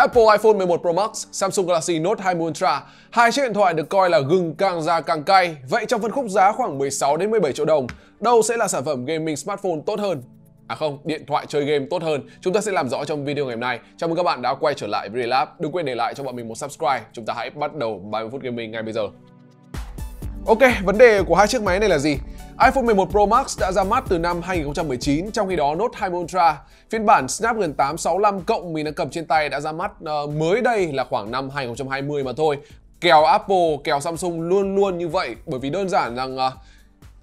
Apple iPhone 11 Pro Max, Samsung Galaxy Note 20 Ultra, hai chiếc điện thoại được coi là gừng càng ra càng cay. Vậy trong phân khúc giá khoảng 16 đến 17 triệu đồng, đâu sẽ là sản phẩm gaming smartphone tốt hơn? À không, điện thoại chơi game tốt hơn Chúng ta sẽ làm rõ trong video ngày hôm nay Chào mừng các bạn đã quay trở lại với Relab Đừng quên để lại cho bọn mình một subscribe Chúng ta hãy bắt đầu 30 phút gaming ngay bây giờ Ok, vấn đề của hai chiếc máy này là gì? iPhone 11 Pro Max đã ra mắt từ năm 2019, trong khi đó Note 20 Ultra, phiên bản Snapdragon 865 cộng mình đang cầm trên tay đã ra mắt uh, mới đây là khoảng năm 2020 mà thôi. Kèo Apple, kèo Samsung luôn luôn như vậy bởi vì đơn giản rằng uh,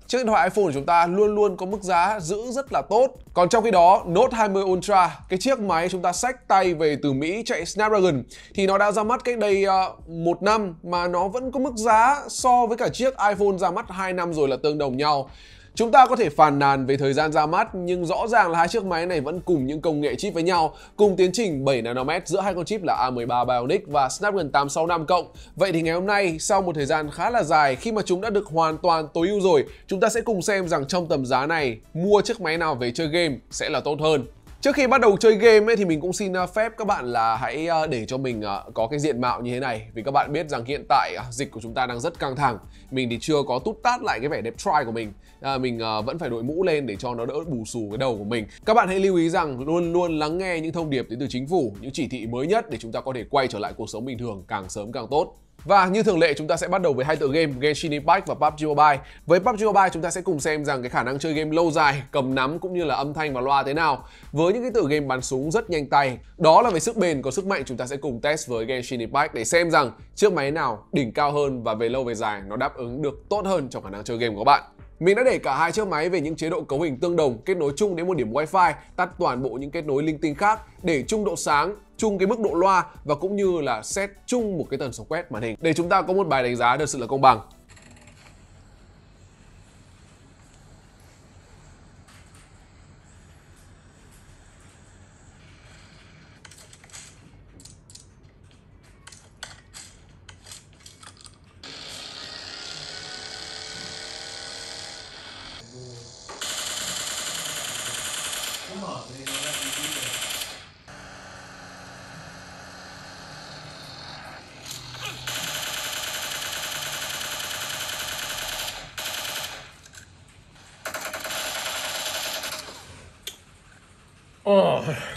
chiếc điện thoại iPhone của chúng ta luôn luôn có mức giá giữ rất là tốt. Còn trong khi đó, Note 20 Ultra, cái chiếc máy chúng ta xách tay về từ Mỹ chạy Snapdragon thì nó đã ra mắt cách đây uh, một năm mà nó vẫn có mức giá so với cả chiếc iPhone ra mắt 2 năm rồi là tương đồng nhau. Chúng ta có thể phàn nàn về thời gian ra mắt nhưng rõ ràng là hai chiếc máy này vẫn cùng những công nghệ chip với nhau, cùng tiến trình 7 nanomet giữa hai con chip là A13 Bionic và Snapdragon 865 cộng. Vậy thì ngày hôm nay sau một thời gian khá là dài khi mà chúng đã được hoàn toàn tối ưu rồi, chúng ta sẽ cùng xem rằng trong tầm giá này mua chiếc máy nào về chơi game sẽ là tốt hơn. Trước khi bắt đầu chơi game ấy, thì mình cũng xin à, phép các bạn là hãy à, để cho mình à, có cái diện mạo như thế này Vì các bạn biết rằng hiện tại dịch của chúng ta đang rất căng thẳng Mình thì chưa có tút tát lại cái vẻ đẹp try của mình à, Mình vẫn phải đội mũ lên để cho nó đỡ bù xù cái đầu của mình Các bạn hãy lưu ý rằng luôn luôn lắng nghe những thông điệp đến từ chính phủ Những chỉ thị mới nhất để chúng ta có thể quay trở lại cuộc sống bình thường càng sớm càng tốt và như thường lệ chúng ta sẽ bắt đầu với hai tựa game Genshin Impact và PUBG Mobile. Với PUBG Mobile chúng ta sẽ cùng xem rằng cái khả năng chơi game lâu dài, cầm nắm cũng như là âm thanh và loa thế nào. Với những cái tựa game bắn súng rất nhanh tay, đó là về sức bền có sức mạnh chúng ta sẽ cùng test với Genshin Impact để xem rằng chiếc máy nào đỉnh cao hơn và về lâu về dài nó đáp ứng được tốt hơn trong khả năng chơi game của các bạn. Mình đã để cả hai chiếc máy về những chế độ cấu hình tương đồng kết nối chung đến một điểm wi-fi tắt toàn bộ những kết nối linh tinh khác để chung độ sáng, chung cái mức độ loa và cũng như là set chung một cái tần số quét màn hình để chúng ta có một bài đánh giá thật sự là công bằng. Oh.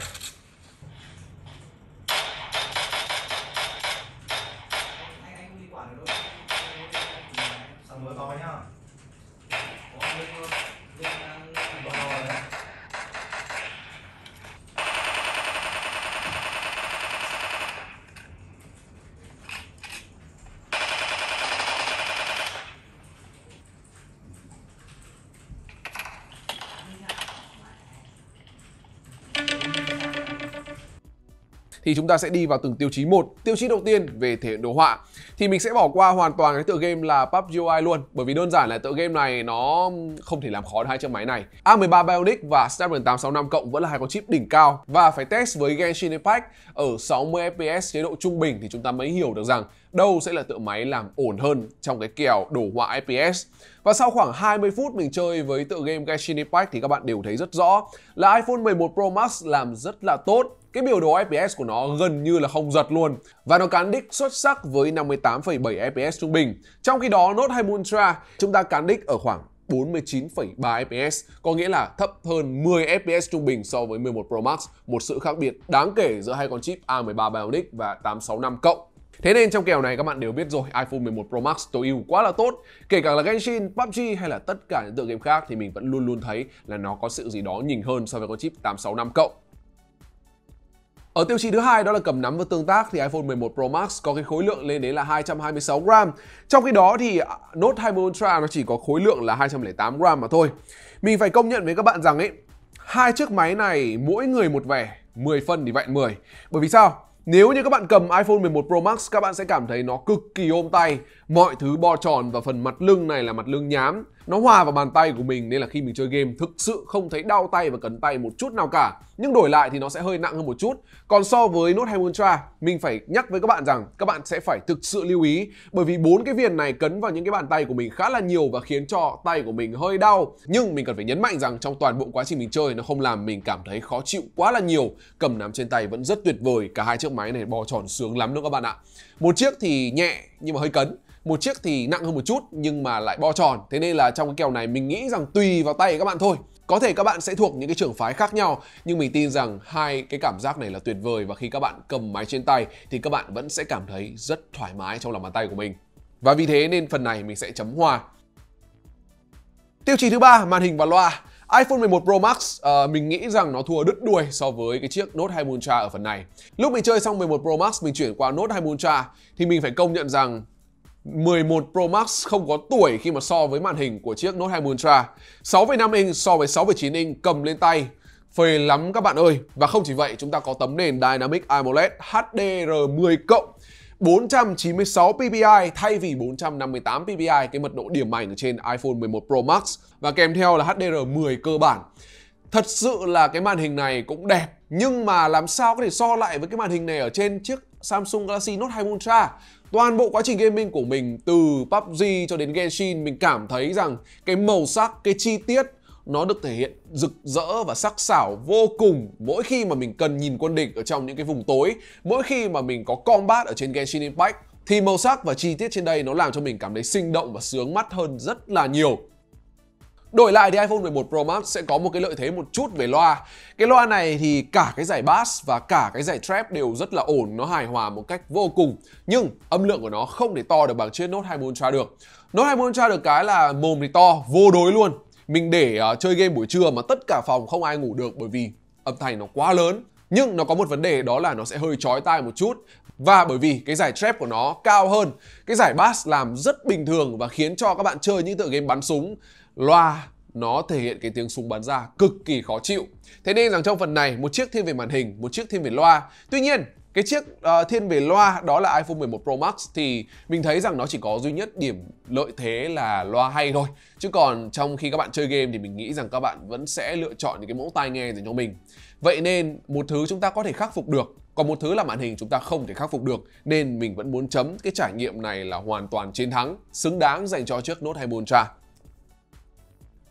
thì chúng ta sẽ đi vào từng tiêu chí một. Tiêu chí đầu tiên về thể hiện đồ họa thì mình sẽ bỏ qua hoàn toàn cái tựa game là PUBG UI luôn bởi vì đơn giản là tựa game này nó không thể làm khó được hai chiếc máy này. A13 Bionic và Snapdragon 865 cộng vẫn là hai con chip đỉnh cao và phải test với Genshin Impact ở 60 FPS chế độ trung bình thì chúng ta mới hiểu được rằng đâu sẽ là tựa máy làm ổn hơn trong cái kèo đồ họa FPS. Và sau khoảng 20 phút mình chơi với tựa game Genshin Impact thì các bạn đều thấy rất rõ là iPhone 11 Pro Max làm rất là tốt cái biểu đồ FPS của nó gần như là không giật luôn và nó cán đích xuất sắc với 58,7 FPS trung bình. Trong khi đó Note 20 Ultra chúng ta cán đích ở khoảng 49,3 fps, có nghĩa là thấp hơn 10 fps trung bình so với 11 Pro Max, một sự khác biệt đáng kể giữa hai con chip A13 Bionic và 865 cộng. Thế nên trong kèo này các bạn đều biết rồi, iPhone 11 Pro Max tối ưu quá là tốt. Kể cả là Genshin, PUBG hay là tất cả những tựa game khác thì mình vẫn luôn luôn thấy là nó có sự gì đó nhỉnh hơn so với con chip 865 cộng. Ở tiêu chí thứ hai đó là cầm nắm và tương tác thì iPhone 11 Pro Max có cái khối lượng lên đến là 226 g. Trong khi đó thì à, Note 20 Ultra nó chỉ có khối lượng là 208 g mà thôi. Mình phải công nhận với các bạn rằng ấy, hai chiếc máy này mỗi người một vẻ, 10 phân thì vẹn 10. Bởi vì sao? Nếu như các bạn cầm iPhone 11 Pro Max các bạn sẽ cảm thấy nó cực kỳ ôm tay, mọi thứ bo tròn và phần mặt lưng này là mặt lưng nhám nó hòa vào bàn tay của mình nên là khi mình chơi game thực sự không thấy đau tay và cấn tay một chút nào cả nhưng đổi lại thì nó sẽ hơi nặng hơn một chút còn so với Note 20 Ultra mình phải nhắc với các bạn rằng các bạn sẽ phải thực sự lưu ý bởi vì bốn cái viền này cấn vào những cái bàn tay của mình khá là nhiều và khiến cho tay của mình hơi đau nhưng mình cần phải nhấn mạnh rằng trong toàn bộ quá trình mình chơi nó không làm mình cảm thấy khó chịu quá là nhiều cầm nắm trên tay vẫn rất tuyệt vời cả hai chiếc máy này bò tròn sướng lắm nữa các bạn ạ một chiếc thì nhẹ nhưng mà hơi cấn một chiếc thì nặng hơn một chút nhưng mà lại bo tròn thế nên là trong cái kèo này mình nghĩ rằng tùy vào tay các bạn thôi có thể các bạn sẽ thuộc những cái trường phái khác nhau nhưng mình tin rằng hai cái cảm giác này là tuyệt vời và khi các bạn cầm máy trên tay thì các bạn vẫn sẽ cảm thấy rất thoải mái trong lòng bàn tay của mình. Và vì thế nên phần này mình sẽ chấm hoa. Tiêu chí thứ ba, màn hình và loa iPhone 11 Pro Max uh, mình nghĩ rằng nó thua đứt đuôi so với cái chiếc Note 2 Ultra ở phần này. Lúc mình chơi xong 11 Pro Max mình chuyển qua Note 2 Ultra thì mình phải công nhận rằng 11 Pro Max không có tuổi khi mà so với màn hình của chiếc Note 20 Ultra. 6,5 inch so với 6,9 inch cầm lên tay phê lắm các bạn ơi. Và không chỉ vậy, chúng ta có tấm nền Dynamic AMOLED HDR10 cộng 496 ppi thay vì 458 ppi cái mật độ điểm ảnh trên iPhone 11 Pro Max và kèm theo là HDR10 cơ bản. Thật sự là cái màn hình này cũng đẹp nhưng mà làm sao có thể so lại với cái màn hình này ở trên chiếc Samsung Galaxy Note 20 Ultra toàn bộ quá trình gaming của mình từ PUBG cho đến Genshin mình cảm thấy rằng cái màu sắc, cái chi tiết nó được thể hiện rực rỡ và sắc sảo vô cùng mỗi khi mà mình cần nhìn quân địch ở trong những cái vùng tối, mỗi khi mà mình có combat ở trên Genshin Impact thì màu sắc và chi tiết trên đây nó làm cho mình cảm thấy sinh động và sướng mắt hơn rất là nhiều. Đổi lại thì iPhone 11 Pro Max sẽ có một cái lợi thế một chút về loa. Cái loa này thì cả cái giải bass và cả cái giải trap đều rất là ổn, nó hài hòa một cách vô cùng. Nhưng âm lượng của nó không để to được bằng chiếc Note 20 Ultra được. Note 20 Ultra được cái là mồm thì to, vô đối luôn. Mình để uh, chơi game buổi trưa mà tất cả phòng không ai ngủ được bởi vì âm thanh nó quá lớn. Nhưng nó có một vấn đề đó là nó sẽ hơi chói tai một chút và bởi vì cái giải trap của nó cao hơn, cái giải bass làm rất bình thường và khiến cho các bạn chơi những tựa game bắn súng loa nó thể hiện cái tiếng súng bắn ra cực kỳ khó chịu. Thế nên rằng trong phần này một chiếc thiên về màn hình, một chiếc thiên về loa. Tuy nhiên cái chiếc uh, thiên về loa đó là iPhone 11 Pro Max thì mình thấy rằng nó chỉ có duy nhất điểm lợi thế là loa hay thôi. Chứ còn trong khi các bạn chơi game thì mình nghĩ rằng các bạn vẫn sẽ lựa chọn những cái mẫu tai nghe dành cho mình. Vậy nên một thứ chúng ta có thể khắc phục được còn một thứ là màn hình chúng ta không thể khắc phục được nên mình vẫn muốn chấm cái trải nghiệm này là hoàn toàn chiến thắng xứng đáng dành cho chiếc Note 2 Ultra.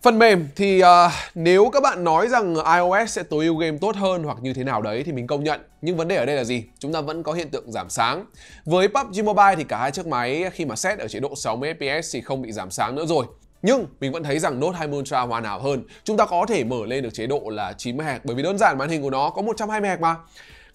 Phần mềm thì uh, nếu các bạn nói rằng iOS sẽ tối ưu game tốt hơn hoặc như thế nào đấy thì mình công nhận. Nhưng vấn đề ở đây là gì? Chúng ta vẫn có hiện tượng giảm sáng. Với PUBG Mobile thì cả hai chiếc máy khi mà set ở chế độ 60 FPS thì không bị giảm sáng nữa rồi. Nhưng mình vẫn thấy rằng Note 20 Ultra hoàn hảo hơn. Chúng ta có thể mở lên được chế độ là 90 Hz bởi vì đơn giản màn hình của nó có 120 Hz mà.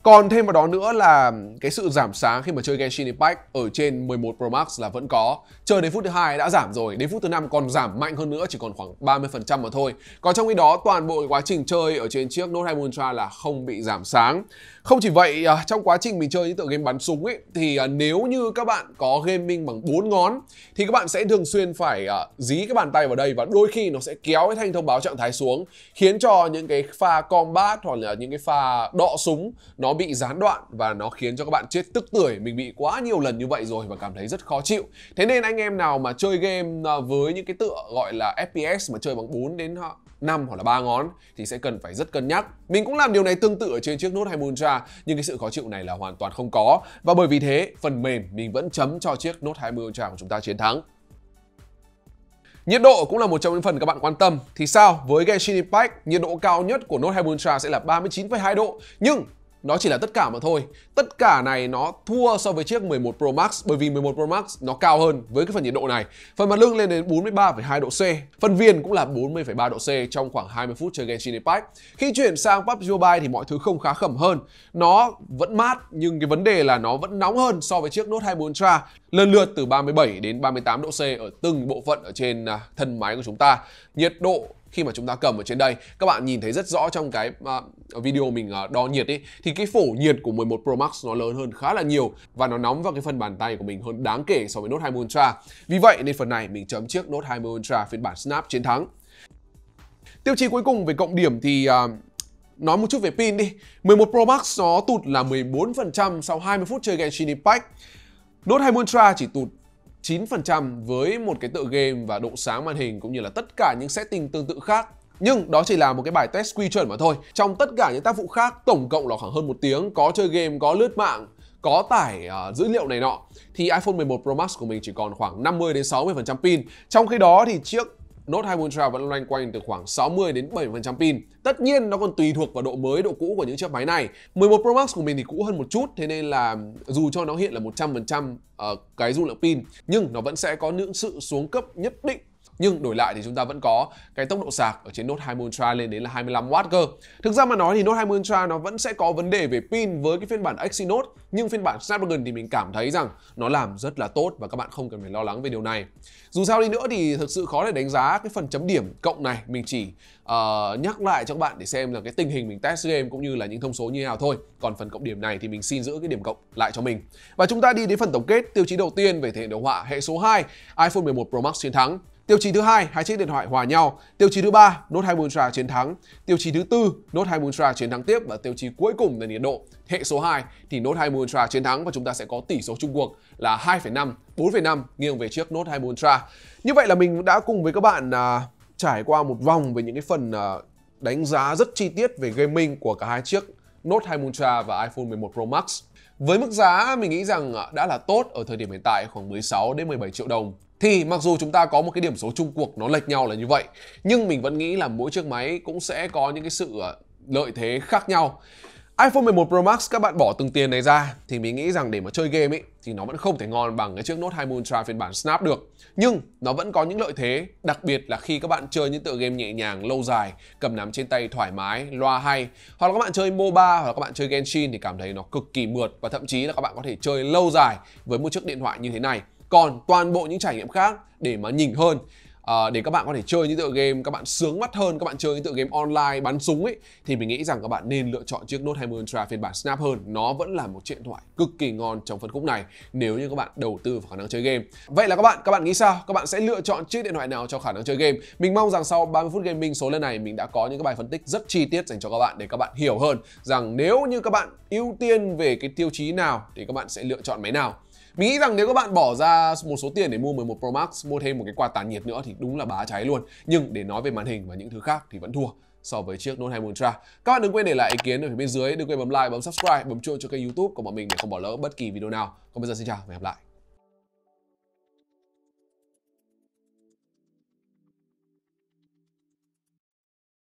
Còn thêm vào đó nữa là cái sự giảm sáng khi mà chơi Genshin Impact ở trên 11 Pro Max là vẫn có. Chờ đến phút thứ hai đã giảm rồi, đến phút thứ năm còn giảm mạnh hơn nữa chỉ còn khoảng 30% mà thôi. Còn trong khi đó toàn bộ quá trình chơi ở trên chiếc Note 2 Ultra là không bị giảm sáng. Không chỉ vậy, à, trong quá trình mình chơi những tựa game bắn súng ấy thì à, nếu như các bạn có gaming bằng bốn ngón thì các bạn sẽ thường xuyên phải à, dí cái bàn tay vào đây và đôi khi nó sẽ kéo cái thanh thông báo trạng thái xuống khiến cho những cái pha combat hoặc là những cái pha đọ súng nó bị gián đoạn và nó khiến cho các bạn chết tức tuổi mình bị quá nhiều lần như vậy rồi và cảm thấy rất khó chịu thế nên anh em nào mà chơi game ờ, với những cái tựa gọi là fps mà chơi bằng 4 đến 5 hoặc là ba ngón thì sẽ cần phải rất cân nhắc. Mình cũng làm điều này tương tự ở trên chiếc Note 20 Ultra nhưng cái sự khó chịu này là hoàn toàn không có và bởi vì thế phần mềm mình vẫn chấm cho chiếc Note 20 Ultra của chúng ta chiến thắng. Nhiệt độ cũng là một trong những phần các bạn quan tâm. Thì sao? Với Genshin Impact, nhiệt độ cao nhất của Note 20 Ultra sẽ là 39,2 độ. Nhưng nó chỉ là tất cả mà thôi. Tất cả này nó thua so với chiếc 11 Pro Max bởi vì 11 Pro Max nó cao hơn với cái phần nhiệt độ này. Phần mặt lưng lên đến 43,2 độ C, phần viền cũng là 40,3 độ C trong khoảng 20 phút chơi Genshin Impact. Khi chuyển sang PUBG Mobile thì mọi thứ không khá khẩm hơn. Nó vẫn mát nhưng cái vấn đề là nó vẫn nóng hơn so với chiếc Note 24 Ultra, lần lượt từ 37 đến 38 độ C ở từng bộ phận ở trên à, thân máy của chúng ta. Nhiệt độ khi mà chúng ta cầm ở trên đây các bạn nhìn thấy rất rõ trong cái à, video mình à, đo nhiệt ấy thì cái phổ nhiệt của 11 Pro Max nó lớn hơn khá là nhiều và nó nóng vào cái phần bàn tay của mình hơn đáng kể so với Note 20 Ultra vì vậy nên phần này mình chấm chiếc Note 20 Ultra phiên bản Snap chiến thắng tiêu chí cuối cùng về cộng điểm thì à, Nói một chút về pin đi 11 Pro Max nó tụt là 14% sau 20 phút chơi Genshin Impact Note 20 Ultra chỉ tụt 9% với một cái tựa game và độ sáng màn hình cũng như là tất cả những setting tương tự khác nhưng đó chỉ là một cái bài test quy chuẩn mà thôi Trong tất cả những tác vụ khác tổng cộng là khoảng hơn một tiếng Có chơi game, có lướt mạng, có tải uh, dữ liệu này nọ Thì iPhone 11 Pro Max của mình chỉ còn khoảng 50 đến 60% pin Trong khi đó thì chiếc Note 2 Ultra vẫn loanh quanh từ khoảng 60 đến 70% pin. Tất nhiên nó còn tùy thuộc vào độ mới, độ cũ của những chiếc máy này. 11 Pro Max của mình thì cũ hơn một chút, thế nên là dù cho nó hiện là 100% Ờ, cái dung lượng pin nhưng nó vẫn sẽ có những sự xuống cấp nhất định nhưng đổi lại thì chúng ta vẫn có cái tốc độ sạc ở trên Note 20 Ultra lên đến là 25W cơ. Thực ra mà nói thì Note 20 Ultra nó vẫn sẽ có vấn đề về pin với cái phiên bản Exynos nhưng phiên bản Snapdragon thì mình cảm thấy rằng nó làm rất là tốt và các bạn không cần phải lo lắng về điều này. Dù sao đi nữa thì thực sự khó để đánh giá cái phần chấm điểm cộng này mình chỉ uh, nhắc lại cho các bạn để xem là cái tình hình mình test game cũng như là những thông số như thế nào thôi còn phần cộng điểm này thì mình xin giữ cái điểm cộng lại cho mình và chúng ta đi đến phần tổng kết tiêu chí đầu tiên về thể hiện đồ họa hệ số 2 iPhone 11 Pro Max chiến thắng Tiêu chí thứ hai, hai chiếc điện thoại hòa nhau. Tiêu chí thứ ba, Note 20 Ultra chiến thắng. Tiêu chí thứ tư, Note 20 Ultra chiến thắng tiếp và tiêu chí cuối cùng là nhiệt độ. Hệ số 2 thì Note 20 Ultra chiến thắng và chúng ta sẽ có tỷ số chung cuộc là 2,5, 4,5 nghiêng về chiếc Note 20 Ultra. Như vậy là mình đã cùng với các bạn à, trải qua một vòng về những cái phần ờ, đánh giá rất chi tiết về gaming của cả hai chiếc Note 20 Ultra và iPhone 11 Pro Max. Với mức giá mình nghĩ rằng ờ, đã là tốt ở thời điểm hiện tại khoảng 16 đến 17 triệu đồng thì mặc dù chúng ta có một cái điểm số chung cuộc nó lệch nhau là như vậy nhưng mình vẫn nghĩ là mỗi chiếc máy cũng sẽ có những cái sự ờ, lợi thế khác nhau iPhone 11 Pro Max các bạn bỏ từng tiền này ra thì mình nghĩ rằng để mà chơi game ấy thì nó vẫn không thể ngon bằng cái chiếc Note 2 Ultra phiên bản Snap được. Nhưng nó vẫn có những lợi thế, đặc biệt là khi các bạn chơi những tựa game nhẹ nhàng lâu dài, cầm nắm trên tay thoải mái, loa hay, hoặc là các bạn chơi MOBA hoặc là các bạn chơi Genshin thì cảm thấy nó cực kỳ mượt và thậm chí là các bạn có thể chơi lâu dài với một chiếc điện thoại như thế này. Còn toàn bộ những trải nghiệm khác để mà nhìn hơn để các bạn có thể chơi những tựa game các bạn sướng mắt hơn các bạn chơi những tựa game online bắn súng ấy thì mình nghĩ rằng các bạn nên lựa chọn chiếc Note 20 Ultra phiên bản Snap hơn nó vẫn là một chiếc điện thoại cực kỳ ngon trong phân khúc này nếu như các bạn đầu tư vào khả năng chơi game vậy là các bạn các bạn nghĩ sao các bạn sẽ lựa chọn chiếc điện thoại nào cho khả năng chơi game mình mong rằng sau 30 phút gaming số lần này mình đã có những cái bài phân tích rất chi tiết dành cho các bạn để các bạn hiểu hơn rằng nếu như các bạn ưu tiên về cái tiêu chí nào thì các bạn sẽ lựa chọn máy nào mình nghĩ rằng nếu các bạn bỏ ra một số tiền để mua 11 Pro Max, mua thêm một cái quạt tản nhiệt nữa thì đúng là bá cháy luôn nhưng để nói về màn hình và những thứ khác thì vẫn thua so với chiếc Note 20 Ultra. Các bạn đừng quên để lại ý kiến ở phía bên dưới, đừng quên bấm like, bấm subscribe, bấm chuông cho kênh YouTube của bọn mình để không bỏ lỡ bất kỳ video nào. Còn bây giờ xin chào và hẹn gặp lại.